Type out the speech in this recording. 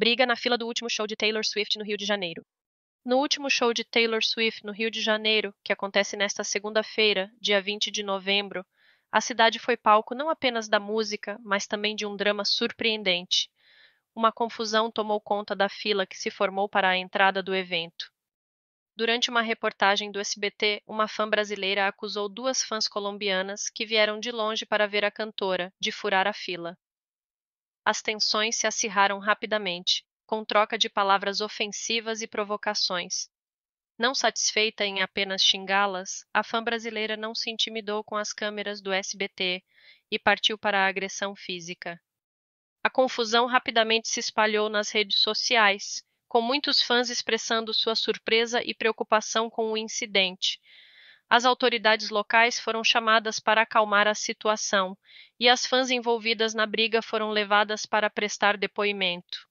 briga na fila do último show de Taylor Swift no Rio de Janeiro. No último show de Taylor Swift no Rio de Janeiro, que acontece nesta segunda-feira, dia 20 de novembro, a cidade foi palco não apenas da música, mas também de um drama surpreendente. Uma confusão tomou conta da fila que se formou para a entrada do evento. Durante uma reportagem do SBT, uma fã brasileira acusou duas fãs colombianas que vieram de longe para ver a cantora de furar a fila as tensões se acirraram rapidamente, com troca de palavras ofensivas e provocações. Não satisfeita em apenas xingá-las, a fã brasileira não se intimidou com as câmeras do SBT e partiu para a agressão física. A confusão rapidamente se espalhou nas redes sociais, com muitos fãs expressando sua surpresa e preocupação com o incidente, as autoridades locais foram chamadas para acalmar a situação e as fãs envolvidas na briga foram levadas para prestar depoimento.